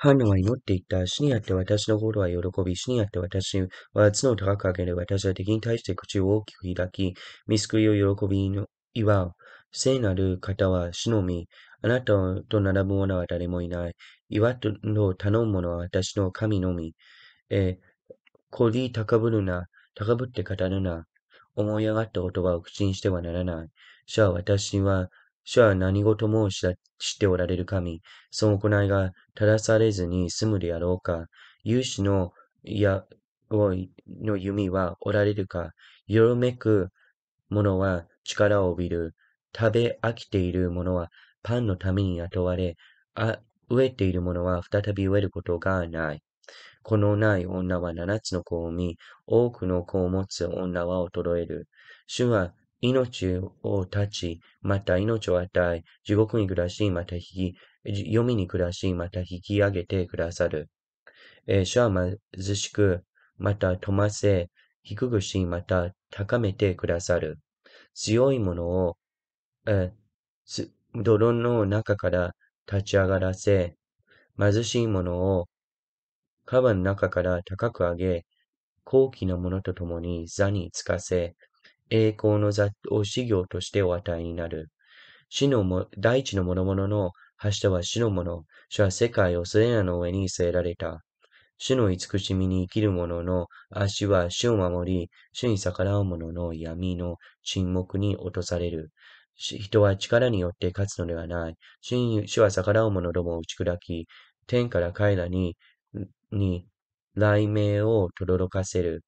ハンナは祈っていった。主にあって私の心は喜び、主にあって私は角を高く上げる。私は敵に対して口を大きく開き、見救いを喜びの祝う。聖なる方は主のみ。あなたと並ぶ者は誰もいない。岩との頼む者は私の神のみ。えこり高ぶるな。高ぶって語るな。思い上がった言葉を口にしてはならない。じゃあ私は主は何事も知っておられる神、その行いが正されずに済むであろうか、勇士のやの弓はおられるか、よろめく者は力を帯びる、食べ飽きている者はパンのために雇われ、あ飢えている者は再び飢えることがない。このない女は七つの子を産み、多くの子を持つ女は衰える。主は命を断ち、また命を与え、地獄に暮らし、また引き、読みに暮らし、また引き上げてくださる。えー、主は貧しく、また富ませ、低くし、また高めてくださる。強いものを、えー、泥の中から立ち上がらせ、貧しいものを、カバンの中から高く上げ、高貴なものと共に座につかせ、栄光の座を修行としてお与えになる。死のも、大地の諸々の発射は死のもの。主は世界をそれらの上に据えられた。主の慈しみに生きる者の足は主を守り、主に逆らう者の闇の沈黙に落とされる。人は力によって勝つのではない。主は逆らう者どもを打ち砕き、天から彼らに、に、雷鳴を轟かせる。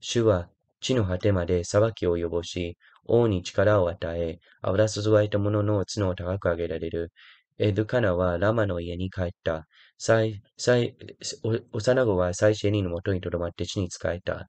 主は地の果てまで裁きを及ぼし、王に力を与え、油がいた者の角を高く上げられる。エドカナはラマの家に帰った。幼子は最初にのもとにとどまって地に仕えた。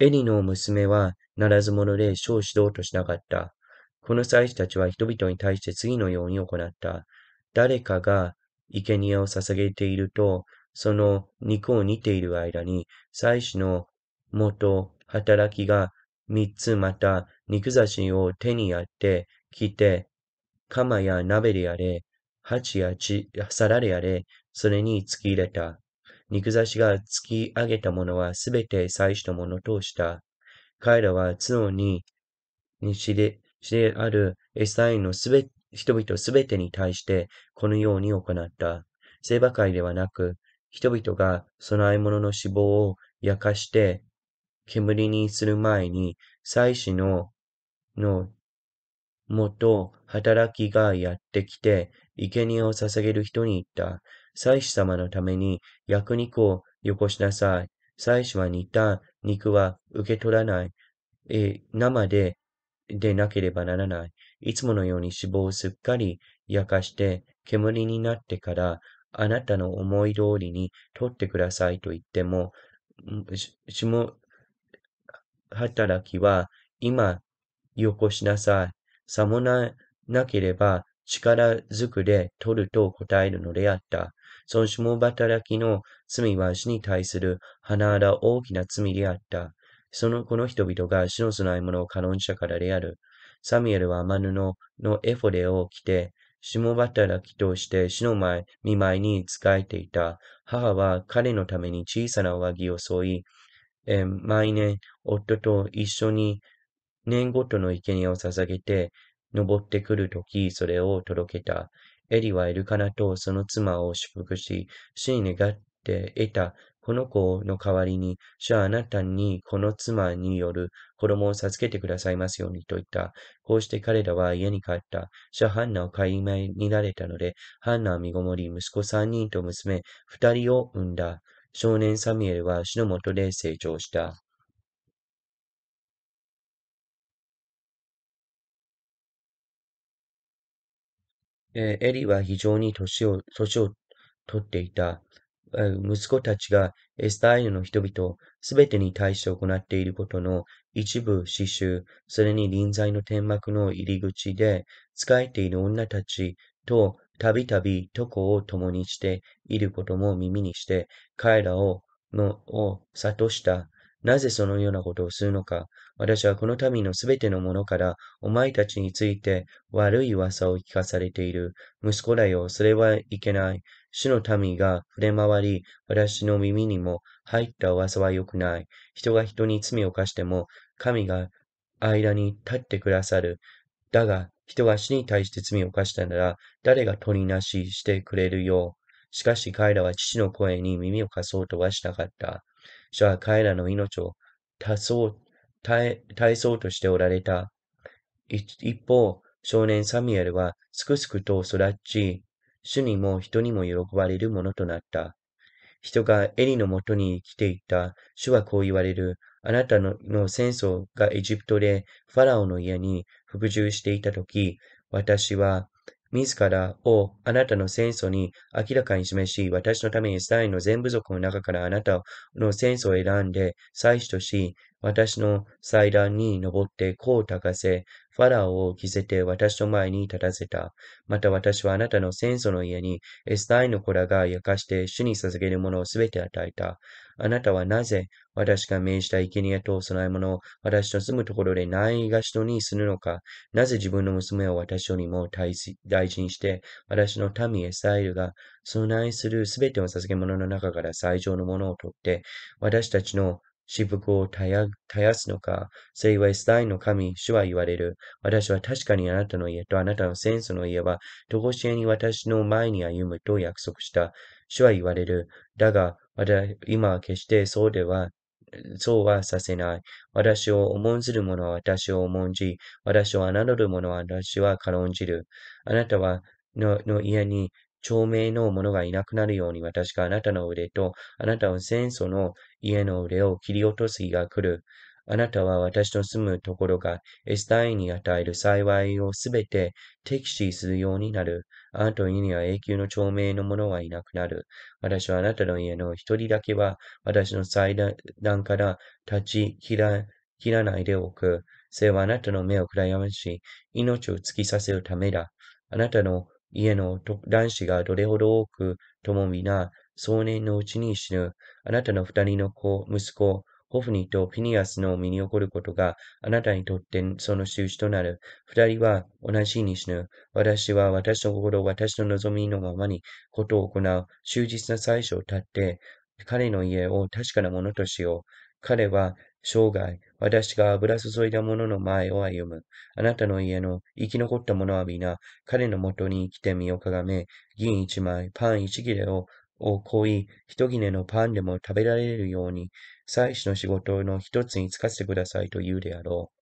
エリの娘はならず者で小指道としなかった。この祭司たちは人々に対して次のように行った。誰かが生贄を捧げていると、その肉を煮ている間に、祭司の元働きが三つまた肉刺しを手にやってきて、釜や鍋であれ、鉢や皿であれ、それに突き入れた。肉刺しが突き上げたものはすべて祭司のものとした。彼らは常に知れ、知れあるエサインのすべ、人々すべてに対してこのように行った。聖馬会ではなく、人々が備え物の死亡を焼かして煙にする前に、祭司の、の、もと、働きがやってきて、生贄を捧げる人に言った。祭司様のために、薬肉をよこしなさい。祭司は煮た肉は受け取らない。え生で、でなければならない。いつものように脂肪をすっかり焼かして、煙になってから、あなたの思い通りに取ってくださいと言っても働きは今よこしなさい。さもななければ力ずくで取ると答えるのであった。その下働きの罪は死に対する甚だ大きな罪であった。そのこの人々が死の備え物をん能たからである。サミュエルは天布のエフォレを着て、下働きとして死の前、見舞いに仕えていた。母は彼のために小さな上着を添い、えー、毎年、夫と一緒に年ごとの生贄を捧げて、登ってくるとき、それを届けた。エリはエルカナとその妻を祝福し、死に願って得たこの子の代わりに、じゃああなたにこの妻による子供を授けてくださいますようにと言った。こうして彼らは家に帰った。じゃあハンナを買い目になれたので、ハンナは身ごもり、息子三人と娘二人を産んだ。少年サミュエルは死のもとで成長した。えエリは非常に年を、年を取っていた。息子たちがエスタイルの人々すべてに対して行っていることの一部刺繍、それに臨在の天幕の入り口で仕えている女たちとたびたび床を共にしていることも耳にして、彼らを、の、を悟した。なぜそのようなことをするのか。私はこの民のすべてのものから、お前たちについて悪い噂を聞かされている。息子だよ、それはいけない。主の民が触れ回り、私の耳にも入った噂は良くない。人が人に罪を犯しても、神が間に立ってくださる。だが、人が死に対して罪を犯したなら、誰が取りなししてくれるよう。しかし彼らは父の声に耳を貸そうとはしなかった。主は彼らの命を絶そう、耐え、そうとしておられた。一方、少年サミュエルはすくすくと育ち、主にも人にも喜ばれるものとなった。人がエリのもとに来ていった。主はこう言われる。あなたの戦争がエジプトでファラオの家に服従していたとき、私は自らをあなたの戦争に明らかに示し、私のためにイスラエルの全部族の中からあなたの戦争を選んで、祭司とし、私の祭壇に登って、こを高せ、ファラオを着せて私の前に立たせた。また私はあなたの先祖の家にエスタインの子らが焼かして主に捧げるものをすべて与えた。あなたはなぜ私が命じた生贄と供え物を私の住むところでないがしろにするのかなぜ自分の娘を私よりも大事にして私の民エスタイルが備えするすべての捧げ物の中から最上のものを取って私たちの私服を絶やすのか、聖はイスラエルの神、主は言われる。私は確かにあなたの家とあなたの先祖の家は、とこしえに私の前に歩むと約束した。主は言われる。だが、今は決してそうでは、そうはさせない。私を重んずる者は私を重んじ、私を侮る者は私は軽んじる。あなたはのの家に長命の者がいなくなるように私があなたの腕とあなたの先祖の家の腕を切り落とす日が来る。あなたは私の住むところがエスタインに与える幸いをすべて敵視するようになる。あなたの家には永久の長命の者はいなくなる。私はあなたの家の一人だけは私の祭壇から立ち切ら切らないでおく。それはあなたの目を暗闇し、命を突きさせるためだ。あなたの家の男子がどれほど多くともな、壮年のうちに死ぬ。あなたの二人の子、息子、ホフニーとピニアスの身に起こることがあなたにとってその始となる。二人は同じに死ぬ。私は私の心、私の望みのままにことを行う。終日の最初を立って、彼の家を確かなものとしよう。彼は生涯、私が油注いだ者の前を歩む。あなたの家の生き残った者は皆、彼のもとに来て身をかがめ、銀一枚、パン一切れを、を恋、い、一切れのパンでも食べられるように、祭祀の仕事の一つに使かせてくださいと言うであろう。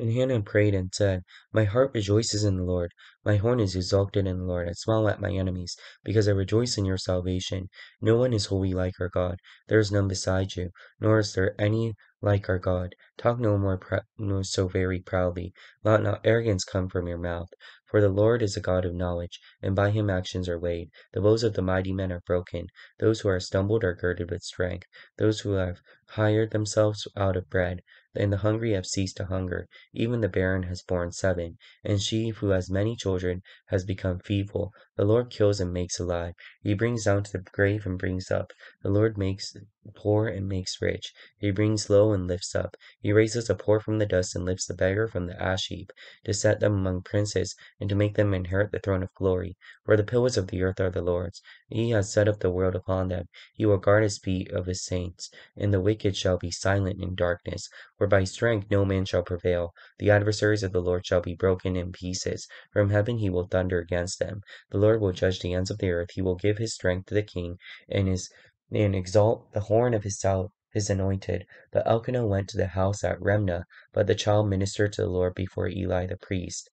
And Hannah prayed and said, My heart rejoices in the Lord, my horn is exalted in the Lord. I smile at my enemies, because I rejoice in your salvation. No one is holy like our God, there is none beside you, nor is there any like our God. Talk no more pr- no so very proudly, let not arrogance come from your mouth. For the Lord is a God of knowledge, and by him actions are weighed. The bows of the mighty men are broken, those who are stumbled are girded with strength, those who have hired themselves out of bread and the hungry have ceased to hunger; even the barren has borne seven; and she who has many children has become feeble. The Lord kills and makes alive; He brings down to the grave and brings up; the Lord makes poor and makes rich; He brings low and lifts up; He raises the poor from the dust and lifts the beggar from the ash heap, to set them among princes, and to make them inherit the throne of glory. For the pillars of the earth are the Lord's; He has set up the world upon them. He will guard the feet of His saints, and the wicked shall be silent in darkness. For by strength no man shall prevail. The adversaries of the Lord shall be broken in pieces. From heaven he will thunder against them. The Lord will judge the ends of the earth. He will give his strength to the king, and his and exalt the horn of his salvation his anointed. But Elkanah went to the house at Remnah, but the child ministered to the Lord before Eli the priest.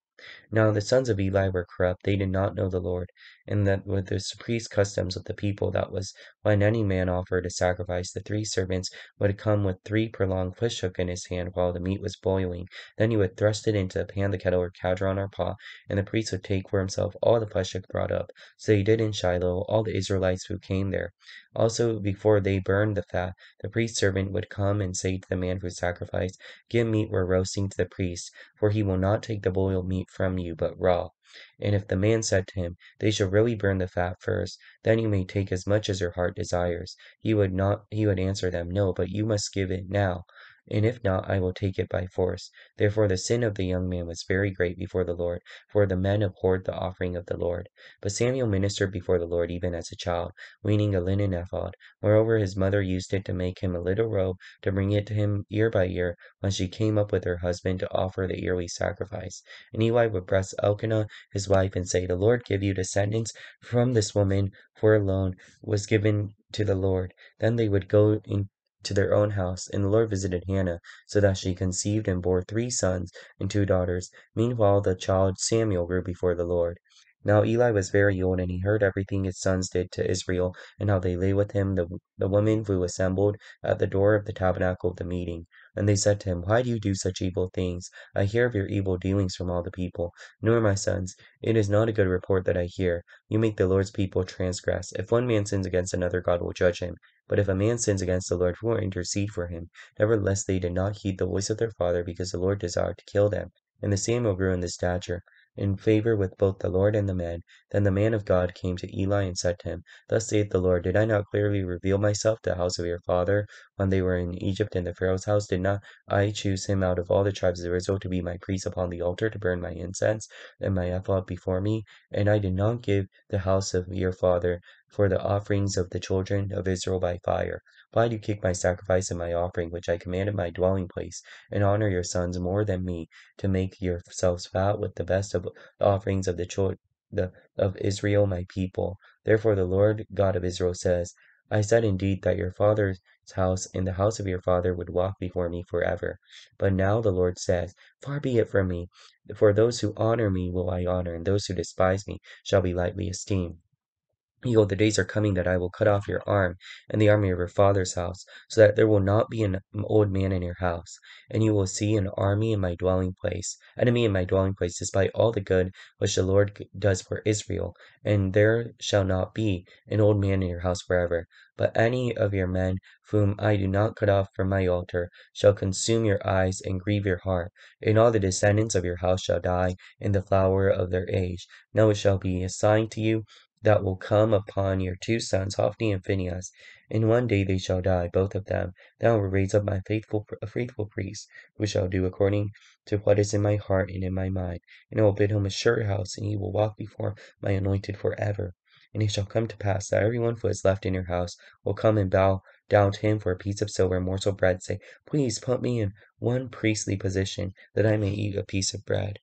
Now the sons of Eli were corrupt, they did not know the Lord and that with the suppressed customs of the people that was when any man offered a sacrifice the three servants would come with three prolonged fishhook in his hand while the meat was boiling then he would thrust it into the pan the kettle or cauldron or pot and the priest would take for himself all the fishhook brought up so he did in shiloh all the israelites who came there also before they burned the fat the priest's servant would come and say to the man who sacrificed give meat we're roasting to the priest for he will not take the boiled meat from you but raw and if the man said to him, "They shall really burn the fat first, then you may take as much as your heart desires," he would not. He would answer them, "No, but you must give it now." and if not, I will take it by force. Therefore the sin of the young man was very great before the Lord, for the men abhorred the offering of the Lord. But Samuel ministered before the Lord even as a child, weaning a linen ephod. Moreover, his mother used it to make him a little robe, to bring it to him year by year, when she came up with her husband to offer the yearly sacrifice. And Eli would bless Elkanah, his wife, and say, The Lord give you descendants from this woman, for alone was given to the Lord. Then they would go in to their own house, and the Lord visited Hannah, so that she conceived and bore three sons and two daughters. Meanwhile the child Samuel grew before the Lord. Now Eli was very old, and he heard everything his sons did to Israel, and how they lay with him the, the women who assembled at the door of the tabernacle of the meeting. And they said to him, Why do you do such evil things? I hear of your evil dealings from all the people. Nor, my sons, it is not a good report that I hear. You make the Lord's people transgress. If one man sins against another, God will judge him. But if a man sins against the Lord, who will intercede for him? Nevertheless, they did not heed the voice of their father, because the Lord desired to kill them. And the Samuel grew in the stature in favour with both the Lord and the man. Then the man of God came to Eli and said to him, Thus saith the Lord, Did I not clearly reveal myself to the house of your father when they were in Egypt in the Pharaoh's house? Did not I choose him out of all the tribes of Israel to be my priest upon the altar, to burn my incense and my ephod before me? And I did not give the house of your father for the offerings of the children of Israel by fire. Why do you kick my sacrifice and my offering, which I commanded my dwelling place, and honor your sons more than me, to make yourselves fat with the best of the offerings of the children of Israel, my people? Therefore, the Lord God of Israel says, I said indeed that your father's house and the house of your father would walk before me forever. But now the Lord says, Far be it from me, for those who honor me will I honor, and those who despise me shall be lightly esteemed. Behold, the days are coming that I will cut off your arm and the arm of your father's house, so that there will not be an old man in your house. And you will see an army in my dwelling place, enemy in my dwelling place, despite all the good which the Lord does for Israel. And there shall not be an old man in your house forever. But any of your men whom I do not cut off from my altar shall consume your eyes and grieve your heart. And all the descendants of your house shall die in the flower of their age. Now it shall be a sign to you that will come upon your two sons, Hophni and Phinehas, and one day they shall die, both of them. Then I will raise up my faithful, a faithful priest, who shall do according to what is in my heart and in my mind. And I will bid him a sure house, and he will walk before my anointed for ever. And it shall come to pass that every one who is left in your house will come and bow down to him for a piece of silver and morsel of bread, say, Please put me in one priestly position, that I may eat a piece of bread.